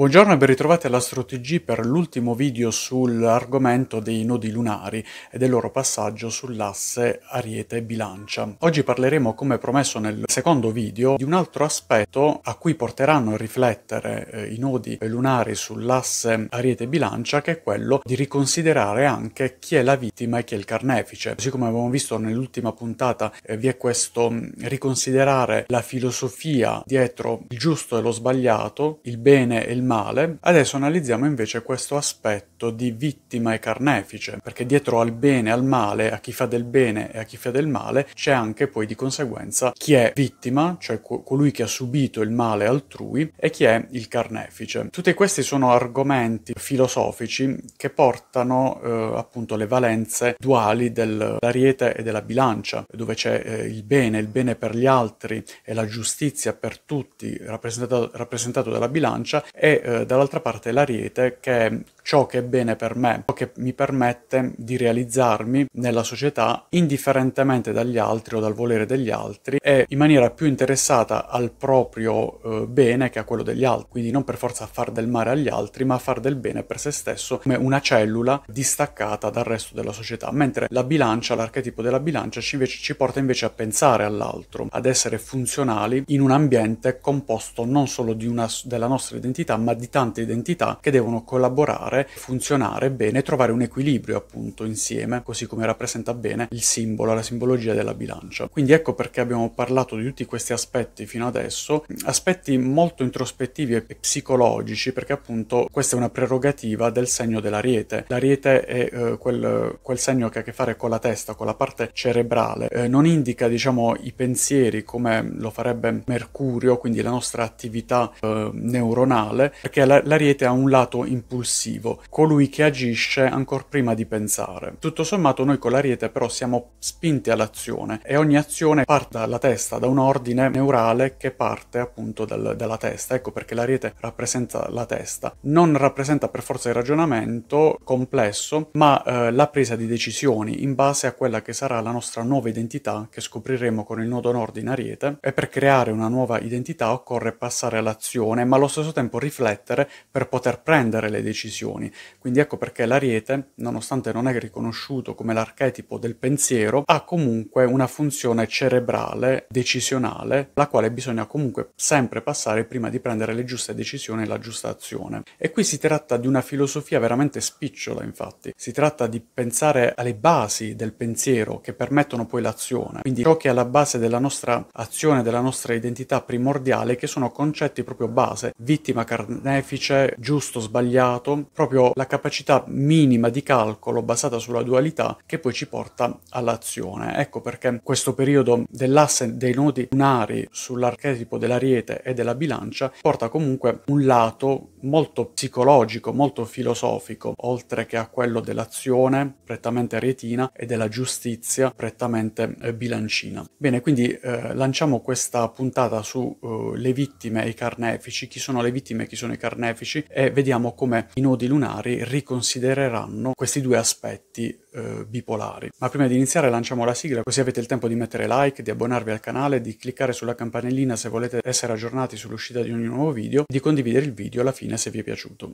Buongiorno e ben ritrovati alla TG per l'ultimo video sull'argomento dei nodi lunari e del loro passaggio sull'asse Ariete-Bilancia. Oggi parleremo, come promesso nel secondo video, di un altro aspetto a cui porteranno a riflettere eh, i nodi lunari sull'asse Ariete-Bilancia, che è quello di riconsiderare anche chi è la vittima e chi è il carnefice. Così come abbiamo visto nell'ultima puntata, eh, vi è questo mm, riconsiderare la filosofia dietro il giusto e lo sbagliato, il bene e il male male, adesso analizziamo invece questo aspetto di vittima e carnefice, perché dietro al bene e al male, a chi fa del bene e a chi fa del male, c'è anche poi di conseguenza chi è vittima, cioè co- colui che ha subito il male altrui, e chi è il carnefice. Tutti questi sono argomenti filosofici che portano eh, appunto le valenze duali dell'ariete e della bilancia, dove c'è eh, il bene, il bene per gli altri e la giustizia per tutti rappresentato, rappresentato dalla bilancia e eh, dall'altra parte l'ariete che ciò che è bene per me, ciò che mi permette di realizzarmi nella società indifferentemente dagli altri o dal volere degli altri e in maniera più interessata al proprio eh, bene che a quello degli altri, quindi non per forza a far del male agli altri, ma a far del bene per se stesso come una cellula distaccata dal resto della società, mentre la bilancia, l'archetipo della bilancia ci, invece, ci porta invece a pensare all'altro, ad essere funzionali in un ambiente composto non solo una, della nostra identità, ma di tante identità che devono collaborare fare funzionare bene, trovare un equilibrio appunto insieme, così come rappresenta bene il simbolo, la simbologia della bilancia. Quindi ecco perché abbiamo parlato di tutti questi aspetti fino adesso, aspetti molto introspettivi e psicologici, perché appunto questa è una prerogativa del segno dell'ariete. L'ariete è eh, quel, quel, segno che ha a che fare con la testa, con la parte cerebrale, eh, non indica diciamo i pensieri come lo farebbe Mercurio, quindi la nostra attività eh, neuronale, perché la, l'ariete ha un lato impulsivo attivo, colui che agisce ancora prima di pensare. Tutto sommato noi con l'ariete però siamo spinti all'azione e ogni azione parte dalla testa, da un ordine neurale che parte appunto dal, dalla testa, ecco perché l'ariete rappresenta la testa. Non rappresenta per forza il ragionamento complesso, ma eh, la presa di decisioni in base a quella che sarà la nostra nuova identità che scopriremo con il nodo nord in ariete e per creare una nuova identità occorre passare all'azione ma allo stesso tempo riflettere per poter prendere le decisioni emozioni. Quindi ecco perché l'ariete, nonostante non è riconosciuto come l'archetipo del pensiero, ha comunque una funzione cerebrale, decisionale, la quale bisogna comunque sempre passare prima di prendere le giuste decisioni e la giusta azione. E qui si tratta di una filosofia veramente spicciola, infatti. Si tratta di pensare alle basi del pensiero che permettono poi l'azione, quindi ciò che è alla base della nostra azione, della nostra identità primordiale, che sono concetti proprio base, vittima carnefice, giusto, sbagliato, proprio la capacità minima di calcolo basata sulla dualità che poi ci porta all'azione. Ecco perché questo periodo dell'asse dei nodi lunari sull'archetipo dell'ariete e della bilancia porta comunque un lato molto psicologico, molto filosofico, oltre che a quello dell'azione prettamente retina e della giustizia prettamente eh, bilancina. Bene, quindi eh, lanciamo questa puntata sulle eh, vittime e i carnefici, chi sono le vittime e chi sono i carnefici e vediamo come i nodi lunari riconsidereranno questi due aspetti eh, bipolari. Ma prima di iniziare lanciamo la sigla così avete il tempo di mettere like, di abbonarvi al canale, di cliccare sulla campanellina se volete essere aggiornati sull'uscita di ogni nuovo video e di condividere il video alla fine se vi è piaciuto.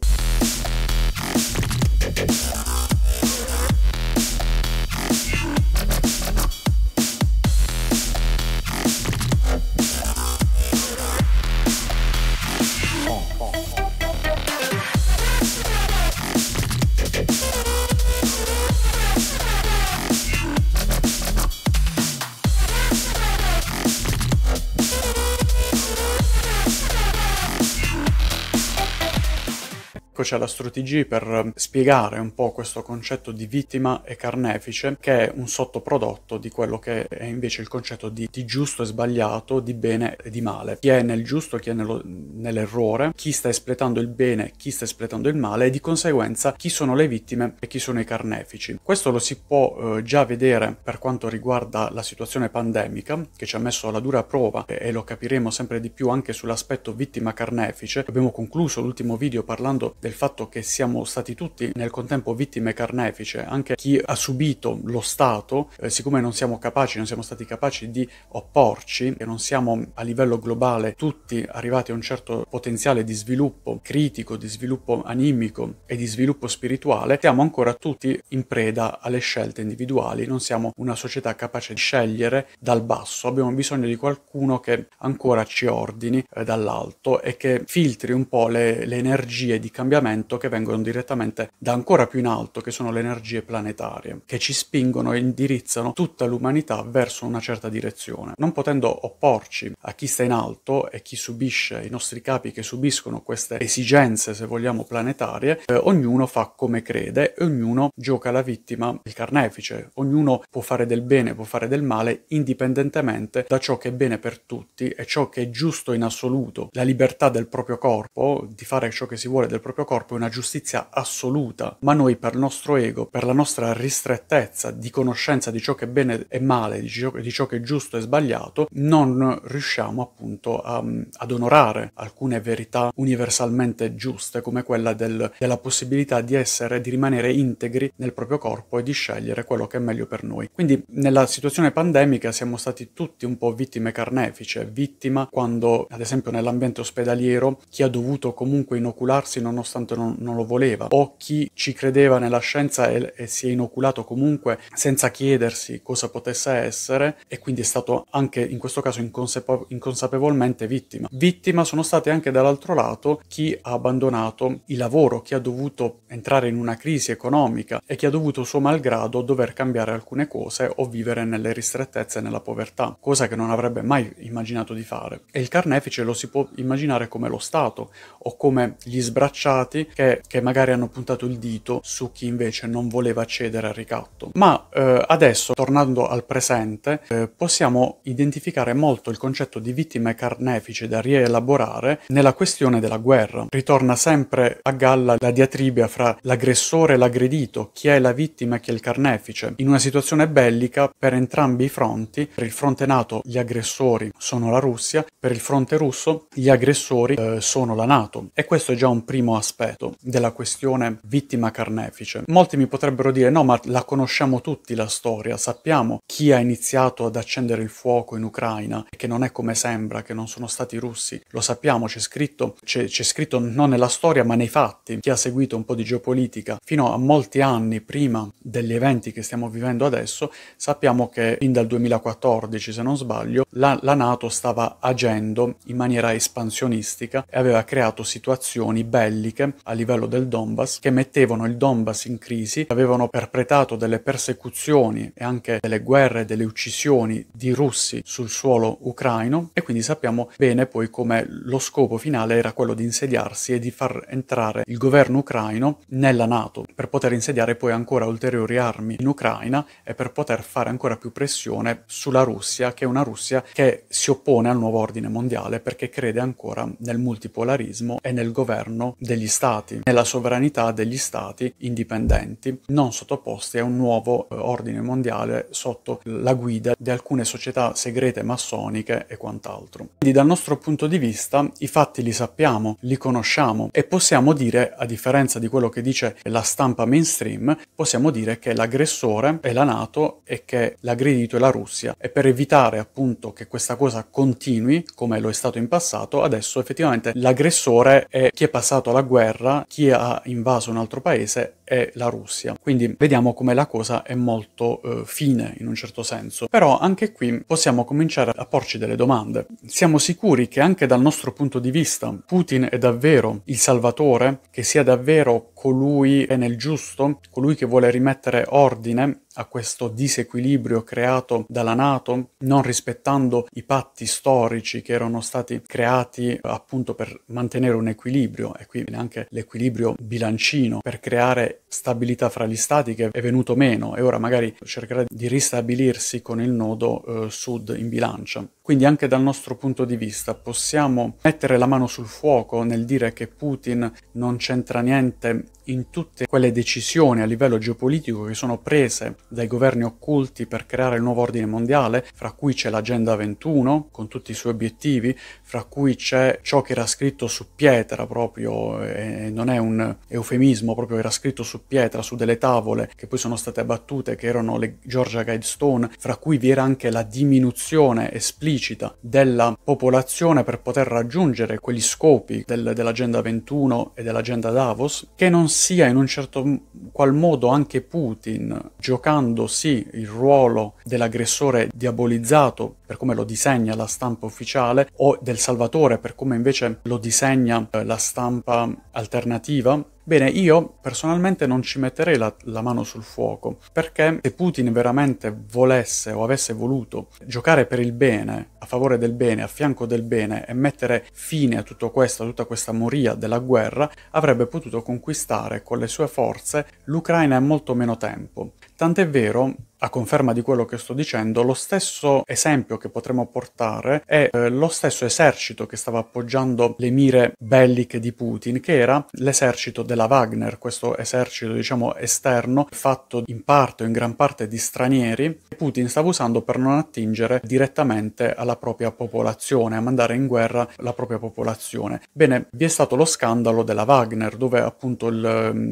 c'è la strategia per ehm, spiegare un po' questo concetto di vittima e carnefice, che è un sottoprodotto di quello che è invece il concetto di, di giusto e sbagliato, di bene e di male. Chi è nel giusto, chi è nello, nell'errore, chi sta espletando il bene, chi sta espletando il male e di conseguenza chi sono le vittime e chi sono i carnefici. Questo lo si può eh, già vedere per quanto riguarda la situazione pandemica, che ci ha messo alla dura prova e, e lo capiremo sempre di più anche sull'aspetto vittima carnefice. Abbiamo concluso l'ultimo video parlando del fatto che siamo stati tutti nel contempo vittime carnefice, anche chi ha subito lo Stato, eh, siccome non siamo capaci, non siamo stati capaci di opporci e non siamo a livello globale tutti arrivati a un certo potenziale di sviluppo critico, di sviluppo animico e di sviluppo spirituale, siamo ancora tutti in preda alle scelte individuali, non siamo una società capace di scegliere dal basso, abbiamo bisogno di qualcuno che ancora ci ordini eh, dall'alto e che filtri un po' le, le energie di cambiamento cambiamento che vengono direttamente da ancora più in alto, che sono le energie planetarie, che ci spingono e indirizzano tutta l'umanità verso una certa direzione. Non potendo opporci a chi sta in alto e chi subisce, i nostri capi che subiscono queste esigenze, se vogliamo, planetarie, eh, ognuno fa come crede e ognuno gioca la vittima, il carnefice, ognuno può fare del bene, può fare del male, indipendentemente da ciò che è bene per tutti e ciò che è giusto in assoluto. La libertà del proprio corpo, di fare ciò che si vuole del proprio corpo è una giustizia assoluta, ma noi per nostro ego, per la nostra ristrettezza di conoscenza di ciò che è bene e male, di ciò, di ciò che è giusto e sbagliato, non riusciamo appunto a, ehm, ad onorare alcune verità universalmente giuste, come quella del, della possibilità di essere, di rimanere integri nel proprio corpo e di scegliere quello che è meglio per noi. Quindi nella situazione pandemica siamo stati tutti un po' vittime carnefice, vittima quando ad esempio nell'ambiente ospedaliero chi ha dovuto comunque inocularsi nonostante nonostante non, non, lo voleva, o chi ci credeva nella scienza e, e si è inoculato comunque senza chiedersi cosa potesse essere e quindi è stato anche in questo caso inconsepo- inconsapevolmente vittima. Vittima sono state anche dall'altro lato chi ha abbandonato il lavoro, chi ha dovuto entrare in una crisi economica e chi ha dovuto suo malgrado dover cambiare alcune cose o vivere nelle ristrettezze e nella povertà, cosa che non avrebbe mai immaginato di fare. E il carnefice lo si può immaginare come lo Stato o come gli sbracciati sciagurati che, che, magari hanno puntato il dito su chi invece non voleva accedere al ricatto. Ma eh, adesso, tornando al presente, eh, possiamo identificare molto il concetto di vittime carnefice da rielaborare nella questione della guerra. Ritorna sempre a galla la diatribia fra l'aggressore e l'aggredito, chi è la vittima e chi è il carnefice. In una situazione bellica, per entrambi i fronti, per il fronte nato gli aggressori sono la Russia, per il fronte russo gli aggressori eh, sono la Nato. E questo è già un primo aspetto aspetto della questione vittima carnefice. Molti mi potrebbero dire no, ma la conosciamo tutti la storia, sappiamo chi ha iniziato ad accendere il fuoco in Ucraina e che non è come sembra, che non sono stati i russi, lo sappiamo, c'è scritto, c'è, c'è scritto non nella storia ma nei fatti, chi ha seguito un po' di geopolitica fino a molti anni prima degli eventi che stiamo vivendo adesso, sappiamo che fin dal 2014, se non sbaglio, la, la Nato stava agendo in maniera espansionistica e aveva creato situazioni belliche a livello del Donbass che mettevano il Donbass in crisi, avevano perpetrato delle persecuzioni e anche delle guerre, delle uccisioni di russi sul suolo ucraino e quindi sappiamo bene poi come lo scopo finale era quello di insediarsi e di far entrare il governo ucraino nella Nato per poter insediare poi ancora ulteriori armi in Ucraina e per poter fare ancora più pressione sulla Russia, che è una Russia che si oppone al nuovo ordine mondiale perché crede ancora nel multipolarismo e nel governo degli Stati Stati, nella sovranità degli Stati indipendenti, non sottoposti a un nuovo eh, ordine mondiale sotto la guida di alcune società segrete massoniche e quant'altro. Quindi dal nostro punto di vista i fatti li sappiamo, li conosciamo e possiamo dire, a differenza di quello che dice la stampa mainstream, possiamo dire che l'aggressore è la Nato e che l'aggredito è la Russia e per evitare appunto che questa cosa continui, come lo è stato in passato, adesso effettivamente l'aggressore è chi è passato alla guerra guerra chi ha invaso un altro paese è la Russia. Quindi vediamo come la cosa è molto eh, fine in un certo senso. Però anche qui possiamo cominciare a porci delle domande. Siamo sicuri che anche dal nostro punto di vista Putin è davvero il salvatore, che sia davvero colui che è nel giusto, colui che vuole rimettere ordine a questo disequilibrio creato dalla Nato, non rispettando i patti storici che erano stati creati appunto per mantenere un equilibrio e qui viene anche l'equilibrio bilancino per creare stabilità fra gli stati che è venuto meno e ora magari cercherà di ristabilirsi con il nodo eh, sud in bilancia. Quindi anche dal nostro punto di vista possiamo mettere la mano sul fuoco nel dire che Putin non c'entra niente in tutte quelle decisioni a livello geopolitico che sono prese dai governi occulti per creare il nuovo ordine mondiale, fra cui c'è l'Agenda 21 con tutti i suoi obiettivi, fra cui c'è ciò che era scritto su pietra proprio, e non è un eufemismo, proprio era scritto su pietra, su delle tavole che poi sono state abbattute, che erano le Georgia Guidestone, fra cui vi era anche la diminuzione esplicita esplicita della popolazione per poter raggiungere quegli scopi del, dell'Agenda 21 e dell'Agenda Davos, che non sia in un certo qual modo anche Putin, giocandosi il ruolo dell'aggressore diabolizzato per come lo disegna la stampa ufficiale, o del Salvatore per come invece lo disegna eh, la stampa alternativa, Bene, io personalmente non ci metterei la, la, mano sul fuoco, perché se Putin veramente volesse o avesse voluto giocare per il bene, a favore del bene, a fianco del bene e mettere fine a tutto questo, a tutta questa moria della guerra, avrebbe potuto conquistare con le sue forze l'Ucraina in molto meno tempo. Tant'è vero a conferma di quello che sto dicendo, lo stesso esempio che potremmo portare è eh, lo stesso esercito che stava appoggiando le mire belliche di Putin, che era l'esercito della Wagner, questo esercito diciamo esterno fatto in parte o in gran parte di stranieri che Putin stava usando per non attingere direttamente alla propria popolazione, a mandare in guerra la propria popolazione. Bene, vi è stato lo scandalo della Wagner, dove appunto il,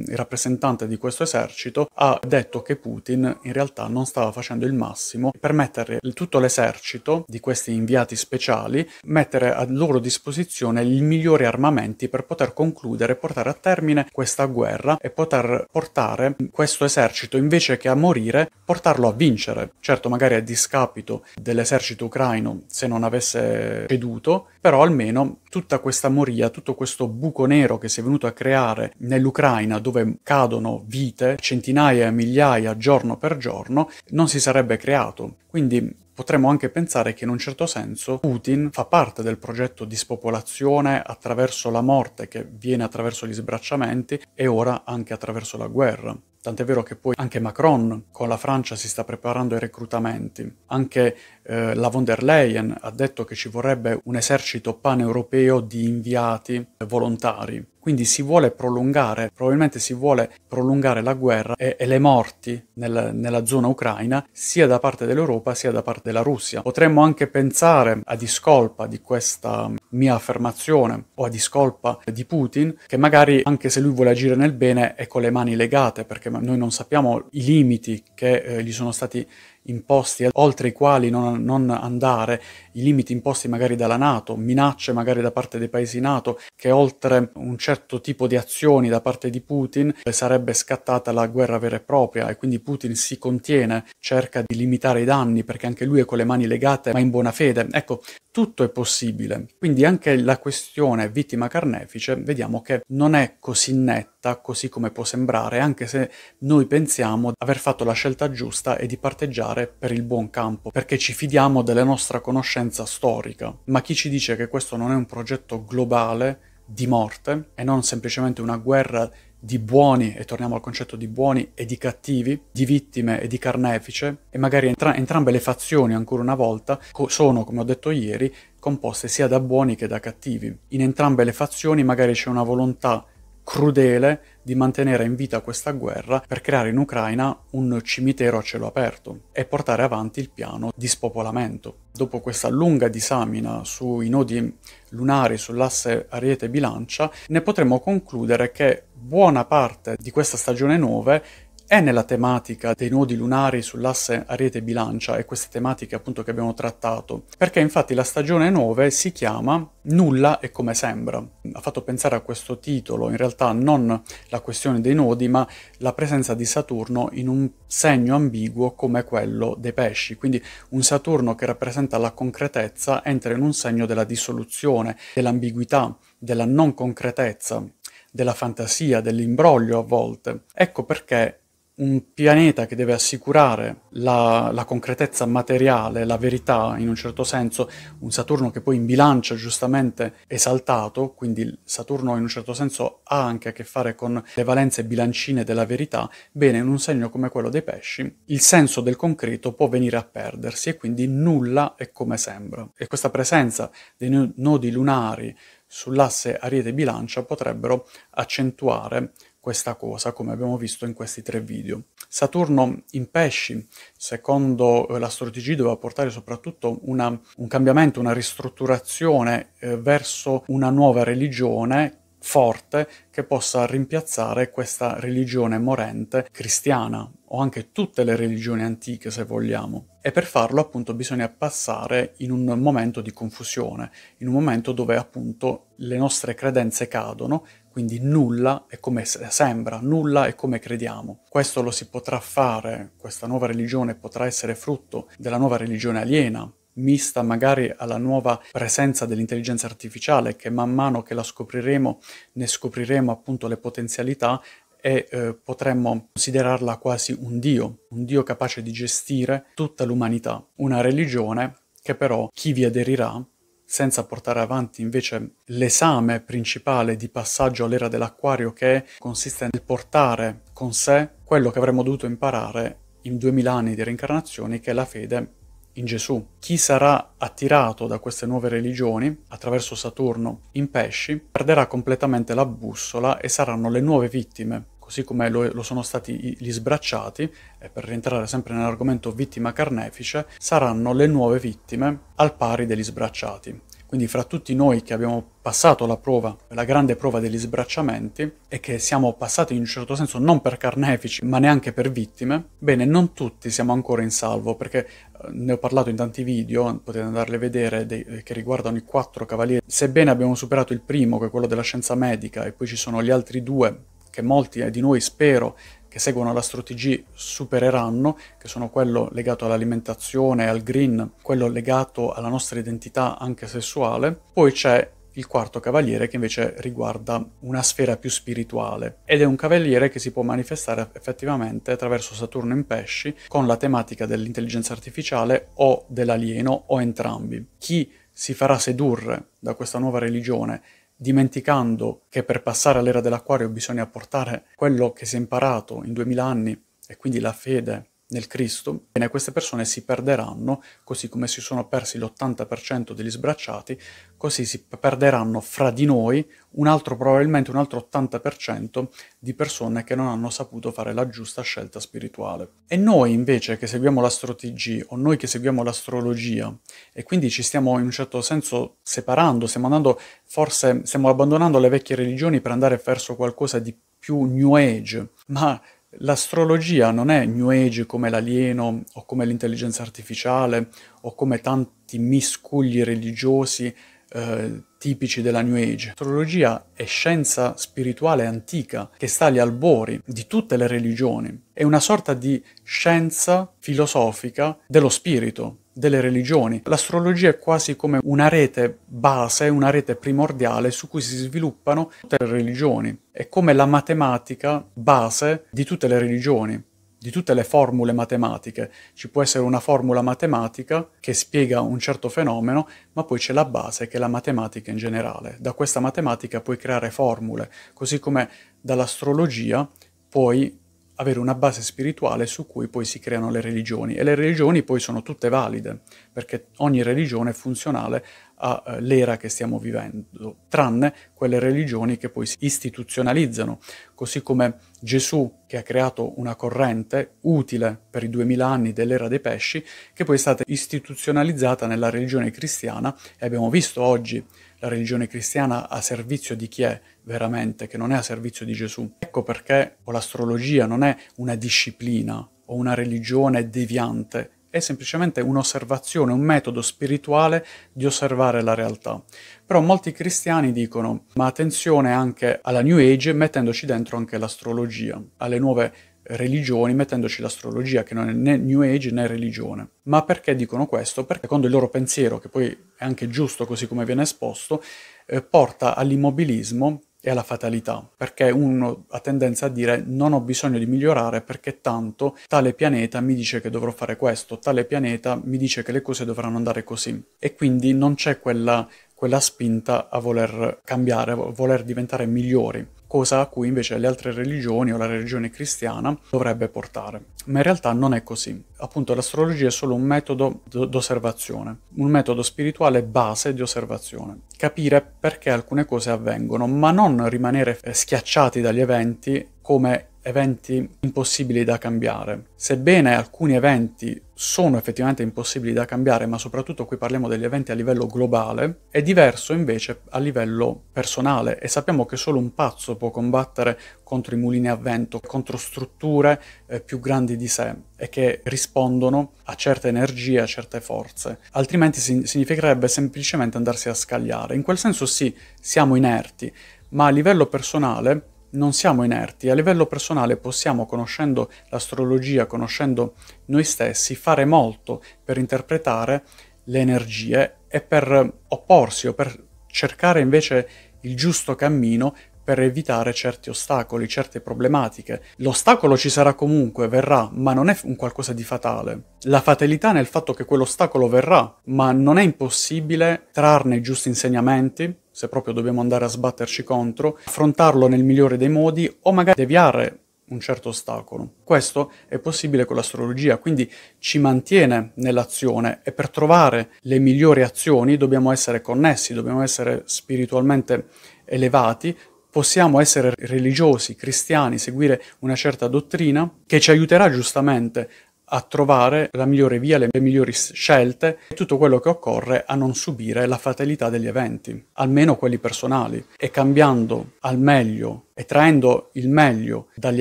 il rappresentante di questo esercito ha detto che Putin in realtà non stava facendo il massimo per mettere tutto l'esercito di questi inviati speciali, mettere a loro disposizione i migliori armamenti per poter concludere, portare a termine questa guerra e poter portare questo esercito invece che a morire, portarlo a vincere. Certo, magari a discapito dell'esercito ucraino se non avesse ceduto, però almeno tutta questa moria, tutto questo buco nero che si è venuto a creare nell'Ucraina dove cadono vite, centinaia e migliaia giorno per giorno, non si sarebbe creato. Quindi potremmo anche pensare che in un certo senso Putin fa parte del progetto di spopolazione attraverso la morte che viene attraverso gli sbracciamenti e ora anche attraverso la guerra. Tant'è vero che poi anche Macron con la Francia si sta preparando ai reclutamenti, anche eh, la von der Leyen ha detto che ci vorrebbe un esercito paneuropeo di inviati eh, volontari. Quindi si vuole prolungare, probabilmente si vuole prolungare la guerra e, e le morti nel, nella zona ucraina sia da parte dell'Europa sia da parte della Russia. Potremmo anche pensare a discolpa di questa mm, mia affermazione o a discolpa di Putin che magari anche se lui vuole agire nel bene è con le mani legate perché noi non sappiamo i limiti che eh, gli sono stati imposti oltre i quali non, non, andare, i limiti imposti magari dalla Nato, minacce magari da parte dei paesi Nato, che oltre un certo tipo di azioni da parte di Putin eh, sarebbe scattata la guerra vera e propria e quindi Putin si contiene, cerca di limitare i danni perché anche lui è con le mani legate ma in buona fede. Ecco, tutto è possibile. Quindi anche la questione vittima carnefice vediamo che non è così netta diretta così come può sembrare, anche se noi pensiamo di aver fatto la scelta giusta e di parteggiare per il buon campo, perché ci fidiamo della nostra conoscenza storica. Ma chi ci dice che questo non è un progetto globale di morte e non semplicemente una guerra di buoni, e torniamo al concetto di buoni e di cattivi, di vittime e di carnefice, e magari entra- entrambe le fazioni, ancora una volta, co- sono, come ho detto ieri, composte sia da buoni che da cattivi. In entrambe le fazioni magari c'è una volontà crudele di mantenere in vita questa guerra per creare in Ucraina un cimitero a cielo aperto e portare avanti il piano di spopolamento. Dopo questa lunga disamina sui nodi lunari sull'asse Ariete-Bilancia, ne potremmo concludere che buona parte di questa stagione 9 è nella tematica dei nodi lunari sull'asse Ariete-Bilancia e queste tematiche appunto che abbiamo trattato, perché infatti la stagione 9 si chiama Nulla è come sembra. Ha fatto pensare a questo titolo in realtà non la questione dei nodi, ma la presenza di Saturno in un segno ambiguo come quello dei pesci, quindi un Saturno che rappresenta la concretezza entra in un segno della dissoluzione, dell'ambiguità, della non concretezza della fantasia, dell'imbroglio a volte. Ecco perché un pianeta che deve assicurare la, la, concretezza materiale, la verità in un certo senso, un Saturno che poi in bilancia giustamente esaltato, quindi Saturno in un certo senso ha anche a che fare con le valenze bilancine della verità, bene, in un segno come quello dei pesci, il senso del concreto può venire a perdersi e quindi nulla è come sembra. E questa presenza dei nodi lunari sull'asse Ariete-Bilancia potrebbero accentuare questa cosa, come abbiamo visto in questi tre video. Saturno in pesci, secondo eh, l'astrologia, doveva portare soprattutto una, un cambiamento, una ristrutturazione eh, verso una nuova religione forte che possa rimpiazzare questa religione morente cristiana o anche tutte le religioni antiche se vogliamo. E per farlo appunto bisogna passare in un momento di confusione, in un momento dove appunto le nostre credenze cadono, quindi nulla è come sembra, nulla è come crediamo. Questo lo si potrà fare, questa nuova religione potrà essere frutto della nuova religione aliena, mista magari alla nuova presenza dell'intelligenza artificiale che man mano che la scopriremo ne scopriremo appunto le potenzialità e eh, potremmo considerarla quasi un dio, un dio capace di gestire tutta l'umanità, una religione che però chi vi aderirà senza portare avanti invece l'esame principale di passaggio all'era dell'acquario che consiste nel portare con sé quello che avremmo dovuto imparare in 2000 anni di reincarnazioni che è la fede in Gesù. Chi sarà attirato da queste nuove religioni, attraverso Saturno, in pesci, perderà completamente la bussola e saranno le nuove vittime così come lo, lo, sono stati gli sbracciati, e per rientrare sempre nell'argomento vittima carnefice, saranno le nuove vittime al pari degli sbracciati. Quindi fra tutti noi che abbiamo passato la prova, la grande prova degli sbracciamenti, e che siamo passati in un certo senso non per carnefici, ma neanche per vittime, bene, non tutti siamo ancora in salvo, perché eh, ne ho parlato in tanti video, potete andarle a vedere, dei, eh, che riguardano i quattro cavalieri. Sebbene abbiamo superato il primo, che è quello della scienza medica, e poi ci sono gli altri due, che molti eh, di noi, spero, che seguono la strategia supereranno, che sono quello legato all'alimentazione, al green, quello legato alla nostra identità anche sessuale. Poi c'è il quarto cavaliere che invece riguarda una sfera più spirituale ed è un cavaliere che si può manifestare effettivamente attraverso Saturno in pesci con la tematica dell'intelligenza artificiale o dell'alieno o entrambi. Chi si farà sedurre da questa nuova religione dimenticando che per passare all'era dell'acquario bisogna portare quello che si è imparato in duemila anni e quindi la fede nel Cristo, bene, queste persone si perderanno, così come si sono persi l'80% degli sbracciati, così si perderanno fra di noi un altro, probabilmente un altro 80% di persone che non hanno saputo fare la giusta scelta spirituale. E noi invece che seguiamo l'astrotigia o noi che seguiamo l'astrologia e quindi ci stiamo in un certo senso separando, stiamo andando, forse stiamo abbandonando le vecchie religioni per andare verso qualcosa di più new age, ma L'astrologia non è New Age come l'alieno o come l'intelligenza artificiale o come tanti miscugli religiosi eh, tipici della New Age. L'astrologia è scienza spirituale antica che sta agli albori di tutte le religioni. È una sorta di scienza filosofica dello spirito, delle religioni. L'astrologia è quasi come una rete base, una rete primordiale su cui si sviluppano tutte le religioni. È come la matematica base di tutte le religioni di tutte le formule matematiche. Ci può essere una formula matematica che spiega un certo fenomeno, ma poi c'è la base che è la matematica in generale. Da questa matematica puoi creare formule, così come dall'astrologia puoi avere una base spirituale su cui poi si creano le religioni e le religioni poi sono tutte valide perché ogni religione è funzionale all'era eh, che stiamo vivendo, tranne quelle religioni che poi si istituzionalizzano, così come Gesù che ha creato una corrente utile per i duemila anni dell'era dei pesci, che poi è stata istituzionalizzata nella religione cristiana e abbiamo visto oggi religione cristiana a servizio di chi è veramente, che non è a servizio di Gesù. Ecco perché l'astrologia non è una disciplina o una religione deviante, è semplicemente un'osservazione, un metodo spirituale di osservare la realtà. Però molti cristiani dicono, ma attenzione anche alla New Age mettendoci dentro anche l'astrologia, alle nuove religioni mettendoci l'astrologia che non è né New Age né religione. Ma perché dicono questo? Perché secondo il loro pensiero, che poi è anche giusto così come viene esposto, eh, porta all'immobilismo e alla fatalità, perché uno ha tendenza a dire non ho bisogno di migliorare perché tanto tale pianeta mi dice che dovrò fare questo, tale pianeta mi dice che le cose dovranno andare così e quindi non c'è quella quella spinta a voler cambiare, a voler diventare migliori cosa a cui invece le altre religioni o la religione cristiana dovrebbe portare. Ma in realtà non è così. Appunto l'astrologia è solo un metodo d'osservazione, un metodo spirituale base di osservazione. Capire perché alcune cose avvengono, ma non rimanere eh, schiacciati dagli eventi come eventi impossibili da cambiare. Sebbene alcuni eventi sono effettivamente impossibili da cambiare, ma soprattutto qui parliamo degli eventi a livello globale, è diverso invece a livello personale e sappiamo che solo un pazzo può combattere contro i mulini a vento, contro strutture eh, più grandi di sé e che rispondono a certe energie, a certe forze, altrimenti si- significherebbe semplicemente andarsi a scagliare. In quel senso sì, siamo inerti, ma a livello personale non siamo inerti, a livello personale possiamo, conoscendo l'astrologia, conoscendo noi stessi, fare molto per interpretare le energie e per opporsi o per cercare invece il giusto cammino per evitare certi ostacoli, certe problematiche. L'ostacolo ci sarà comunque, verrà, ma non è un qualcosa di fatale. La fatalità nel fatto che quell'ostacolo verrà, ma non è impossibile trarne i giusti insegnamenti, se proprio dobbiamo andare a sbatterci contro, affrontarlo nel migliore dei modi o magari deviare un certo ostacolo. Questo è possibile con l'astrologia, quindi ci mantiene nell'azione e per trovare le migliori azioni dobbiamo essere connessi, dobbiamo essere spiritualmente elevati, possiamo essere religiosi, cristiani, seguire una certa dottrina che ci aiuterà giustamente a trovare la migliore via, le migliori scelte e tutto quello che occorre a non subire la fatalità degli eventi, almeno quelli personali, e cambiando al meglio e traendo il meglio dagli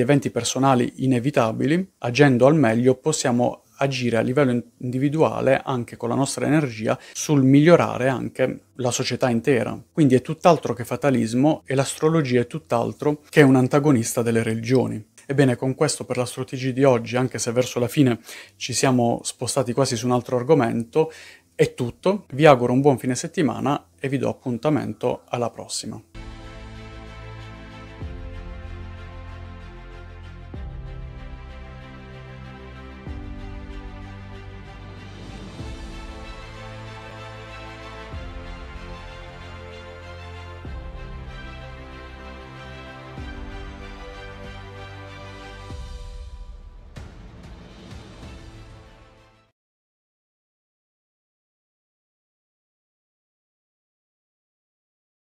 eventi personali inevitabili, agendo al meglio possiamo agire a livello individuale anche con la nostra energia sul migliorare anche la società intera. Quindi è tutt'altro che fatalismo e l'astrologia è tutt'altro che un antagonista delle religioni. Ebbene, con questo per la strategia di oggi, anche se verso la fine ci siamo spostati quasi su un altro argomento, è tutto. Vi auguro un buon fine settimana e vi do appuntamento alla prossima.